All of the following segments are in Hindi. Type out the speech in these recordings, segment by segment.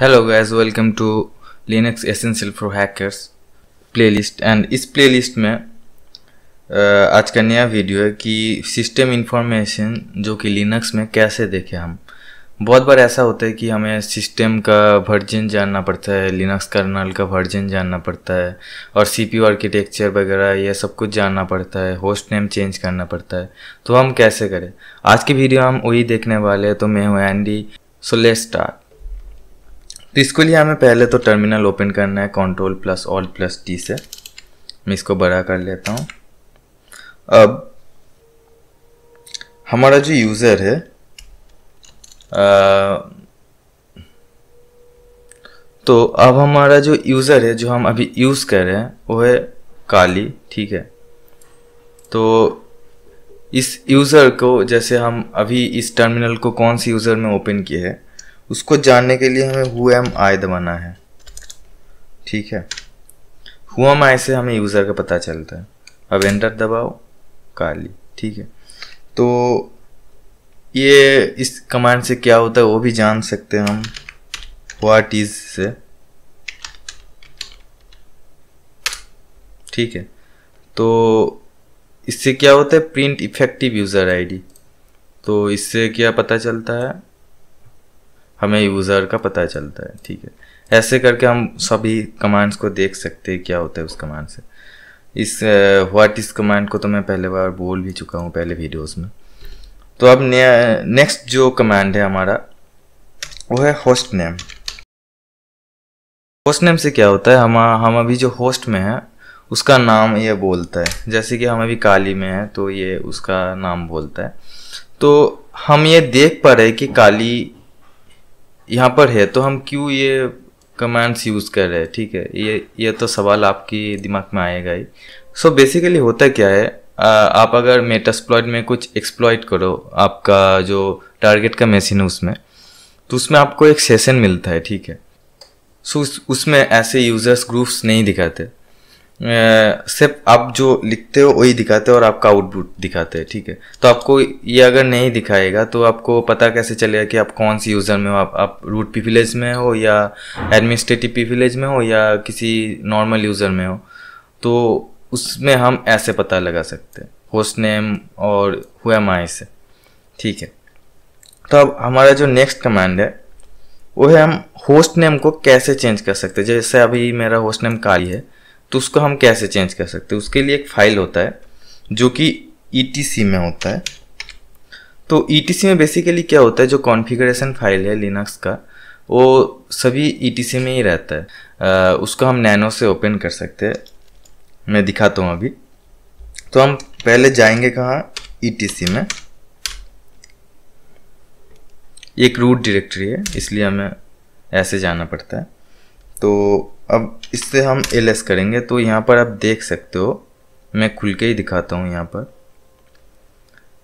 hello guys welcome to Linux essential for hackers playlist and इस प्लेलिस्ट में आज का नया वीडियो है कि सिस्टम इन्फॉर्मेशन जो कि लिनक्स में कैसे देखें हम बहुत बार ऐसा होता है कि हमें सिस्टम का वर्जन जानना पड़ता है लिनक्स कर्नल का वर्जन जानना पड़ता है और सीपीयू आर्किटेक्चर वगैरह यह सब कुछ जानना पड़ता है होस्ट नेम चेंज करना पड़ता है तो हम कैसे करें आज की वीडियो हम वही देखने वाले हैं तो मैं हूँ एंडी सो लेट्स स्टार्ट तो इसके लिए हमें पहले तो टर्मिनल ओपन करना है control plus alt plus T से मैं इसको बड़ा कर लेता हूँ अब हमारा जो यूज़र है आ, तो अब हमारा जो यूज़र है जो हम अभी यूज़ कर रहे हैं वो है काली ठीक है तो इस यूज़र को जैसे हम अभी इस टर्मिनल को कौन से यूज़र में ओपन किए हैं उसको जानने के लिए हमें हु एम आई दबाना है ठीक है हु एम आई से हमें यूज़र का पता चलता है अब एंटर दबाओ काली ठीक है तो ये इस कमांड से क्या होता है वो भी जान सकते हैं हम वाट इज से ठीक है तो इससे क्या होता है प्रिंट इफेक्टिव यूज़र आईडी तो इससे क्या पता चलता है हमें यूज़र का पता चलता है ठीक है ऐसे करके हम सभी कमांड्स को देख सकते हैं क्या होता है उस कमांड से इस व्हाट इस कमांड को तो मैं पहले बार बोल भी चुका हूँ पहले वीडियोस में तो अब नेक्स्ट जो कमांड है हमारा वो है होस्ट नेम होस्ट नेम से क्या होता है हम हम अभी जो होस्ट में है उसका नाम ये बोलता है जैसे कि हम अभी काली में है तो ये उसका नाम बोलता है तो हम ये देख पा रहे कि काली यहाँ पर है तो हम क्यों ये कमांड्स यूज़ कर रहे हैं ठीक है ये ये तो सवाल आपके दिमाग में आएगा ही सो so बेसिकली होता क्या है आ, आप अगर मेटास्प्लॉइड में कुछ एक्सप्लॉइट करो आपका जो टारगेट का मशीन है उसमें तो उसमें आपको एक सेशन मिलता है ठीक है सो so, उस, उसमें ऐसे यूजर्स ग्रुप्स नहीं दिखाते सिर्फ आप जो लिखते हो वही दिखाते हो और आपका आउटपुट दिखाते हैं ठीक है तो आपको ये अगर नहीं दिखाएगा तो आपको पता कैसे चलेगा कि आप कौन सी यूज़र में हो आप आप रूट पीविलेज में हो या एडमिनिस्ट्रेटिव पीविलेज में हो या किसी नॉर्मल यूज़र में हो तो उसमें हम ऐसे पता लगा सकते हैं होस्ट नेम और हुआ माई से ठीक है तो अब हमारा जो नेक्स्ट कमांड है वो है हम होस्ट नेम को कैसे चेंज कर सकते हैं जैसे अभी मेरा होस्ट नेम काली है तो उसको हम कैसे चेंज कर सकते हैं उसके लिए एक फाइल होता है जो कि ई e में होता है तो ई e में बेसिकली क्या होता है जो कॉन्फ़िगरेशन फाइल है लिनक्स का वो सभी ई e में ही रहता है आ, उसको हम नैनो से ओपन कर सकते हैं मैं दिखाता हूँ अभी तो हम पहले जाएंगे कहाँ ई में एक रूट डायरेक्टरी है इसलिए हमें ऐसे जाना पड़ता है तो अब इससे हम एल एस करेंगे तो यहाँ पर आप देख सकते हो मैं खुल के ही दिखाता हूँ यहाँ पर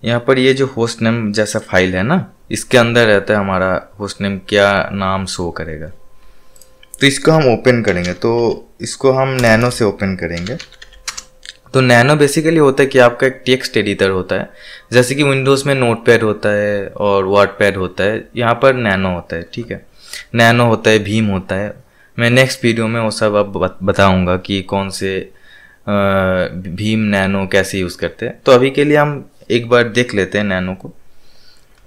यहाँ पर ये जो होस्ट नेम जैसा फाइल है ना इसके अंदर रहता है हमारा होस्ट नेम क्या नाम शो करेगा तो इसको हम ओपन करेंगे तो इसको हम नैनो से ओपन करेंगे तो नैनो बेसिकली होता है कि आपका एक टेक्स्ट एडिटर होता है जैसे कि विंडोज़ में नोट पैड होता है और वर्ड पैड होता है यहाँ पर नैनो होता है ठीक है नैनो होता है भीम होता है मैं नेक्स्ट वीडियो में वो सब अब बताऊंगा कि कौन से भीम नैनो कैसे यूज़ करते हैं तो अभी के लिए हम एक बार देख लेते हैं नैनो को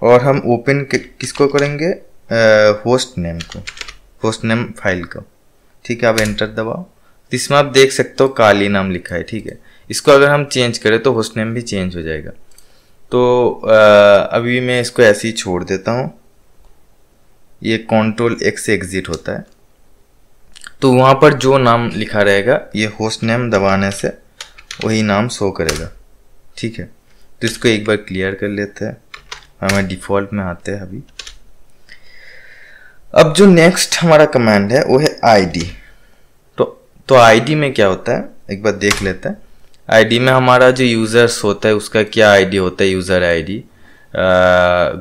और हम ओपन किसको करेंगे होस्ट नेम को होस्ट नेम फाइल को ठीक है आप एंटर दबाओ इसमें आप देख सकते हो काली नाम लिखा है ठीक है इसको अगर हम चेंज करें तो होस्ट नेम भी चेंज हो जाएगा तो आ, अभी मैं इसको ऐसे ही छोड़ देता हूँ ये कंट्रोल एक्स एग्ज़िट होता है तो वहाँ पर जो नाम लिखा रहेगा ये होस्ट नेम दबाने से वही नाम शो करेगा ठीक है तो इसको एक बार क्लियर कर लेते हैं हमें डिफ़ॉल्ट में आते हैं अभी अब जो नेक्स्ट हमारा कमांड है वो है आईडी तो तो आईडी में क्या होता है एक बार देख लेते हैं आईडी में हमारा जो यूज़र्स होता है उसका क्या आईडी होता है यूज़र आईडी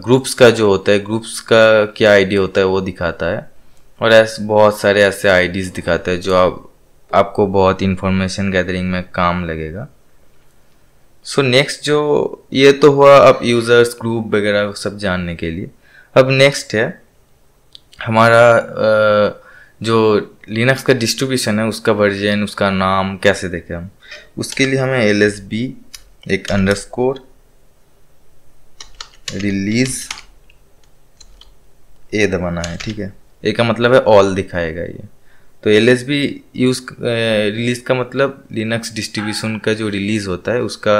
ग्रुप्स का जो होता है ग्रुप्स का क्या आईडी होता है वो दिखाता है और ऐसे बहुत सारे ऐसे आईडीज़ दिखाते हैं जो आप आपको बहुत इन्फॉर्मेशन गैदरिंग में काम लगेगा सो so नेक्स्ट जो ये तो हुआ अब यूज़र्स ग्रुप वगैरह सब जानने के लिए अब नेक्स्ट है हमारा जो लिनक्स का डिस्ट्रीब्यूशन है उसका वर्जन उसका नाम कैसे देखें हम उसके लिए हमें एल एस बी एक अंडर स्कोर रिलीज ए दबाना है ठीक है ए का मतलब है ऑल दिखाएगा ये तो L S B use release का मतलब लिनक्स डिस्ट्रीब्यूशन का जो रिलीज होता है उसका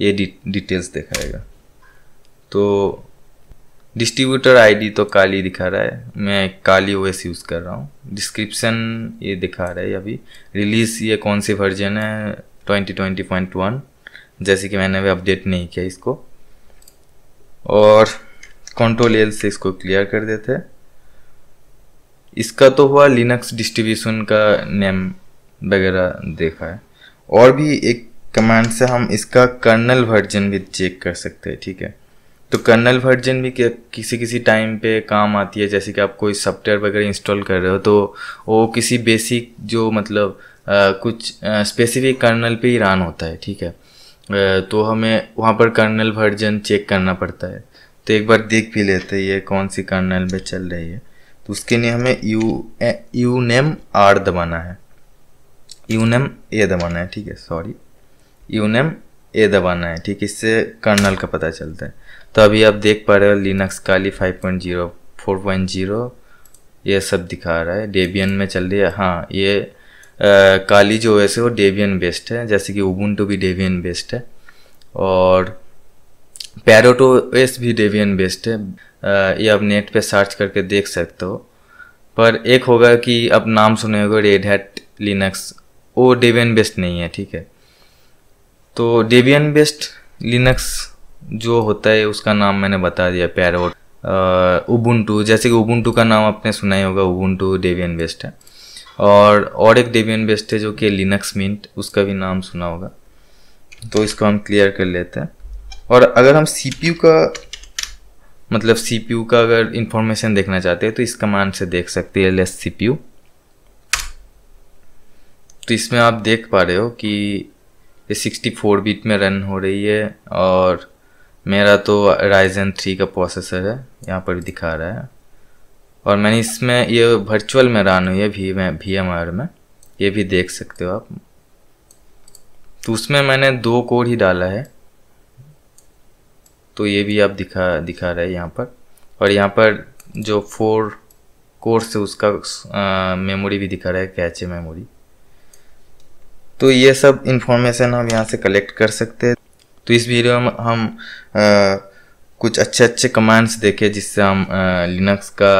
ये डिटेल्स दिखाएगा तो डिस्ट्रीब्यूटर आईडी तो काली दिखा रहा है मैं काली एस यूज़ कर रहा हूँ डिस्क्रिप्शन ये दिखा रहा है अभी रिलीज़ ये कौन सी वर्जन है ट्वेंटी ट्वेंटी पॉइंट वन जैसे कि मैंने अभी अपडेट नहीं किया इसको और कंट्रोल एल से इसको क्लियर कर देते हैं इसका तो हुआ लिनक्स डिस्ट्रीब्यूशन का नेम वगैरह देखा है और भी एक कमांड से हम इसका कर्नल वर्जन भी चेक कर सकते हैं ठीक है तो कर्नल वर्जन भी किसी किसी टाइम पे काम आती है जैसे कि आप कोई सॉफ्टवेयर वगैरह इंस्टॉल कर रहे हो तो वो किसी बेसिक जो मतलब आ, कुछ स्पेसिफिक कर्नल पे ही रन होता है ठीक है आ, तो हमें वहाँ पर कर्नल वर्जन चेक करना पड़ता है तो एक बार देख भी लेते हैं ये कौन सी कर्नल पे चल रही है तो उसके लिए हमें यू यू नेम आर दबाना है यू नेम ए दबाना है ठीक है सॉरी यू नेम ए दबाना है ठीक इससे कर्नल का पता चलता है तो अभी आप देख पा रहे हो लिनक्स काली 5.0 4.0 ये सब दिखा रहा है डेबियन में चल रही है हाँ ये आ, काली जो है वो डेबियन बेस्ड है जैसे कि उबुंटू भी डेबियन बेस्ड है और पैरोटो एस भी डेवियन बेस्ड है ये आप नेट पे सर्च करके देख सकते हो पर एक होगा कि आप नाम सुने होगा रेड हैट लिनक्स वो डेवियन बेस्ड नहीं है ठीक है तो डेवियन बेस्ड लिनक्स जो होता है उसका नाम मैंने बता दिया पैरोट उबुंटू जैसे कि उबुंटू का नाम आपने सुना ही होगा उबुंटू डेवियन बेस्ड है और और एक डेवियन बेस्ड है जो कि लिनक्स मिंट उसका भी नाम सुना होगा तो इसको हम क्लियर कर लेते हैं और अगर हम यू का मतलब यू का अगर इंफॉर्मेशन देखना चाहते हैं तो इस कमांड से देख सकते हैं सी पी यू तो इसमें आप देख पा रहे हो कि ये 64 बीट में रन हो रही है और मेरा तो राइजन थ्री का प्रोसेसर है यहाँ पर दिखा रहा है और मैंने इसमें ये वर्चुअल में रन हुई है वी वी एम आर में ये भी देख सकते हो आप तो उसमें मैंने दो कोड ही डाला है तो ये भी आप दिखा दिखा रहे हैं यहाँ पर और यहाँ पर जो फोर कोर्स है उसका मेमोरी भी दिखा रहा है कैचे मेमोरी तो ये सब इन्फॉर्मेशन हम यहाँ से कलेक्ट कर सकते हैं तो इस वीडियो में हम आ, कुछ अच्छे अच्छे कमांड्स देखे जिससे हम लिनक्स का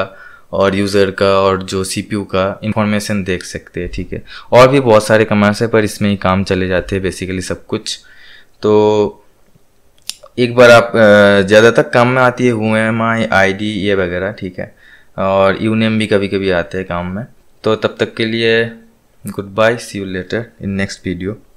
और यूज़र का और जो सीपीयू का इन्फॉर्मेशन देख सकते हैं ठीक है और भी बहुत सारे कमांड्स हैं पर इसमें ही काम चले जाते हैं बेसिकली सब कुछ तो एक बार आप ज़्यादातर काम में आती है हुए एम आई आई डी ये वगैरह ठीक है और यू नेम भी कभी कभी आते हैं काम में तो तब तक के लिए goodbye see you later in next video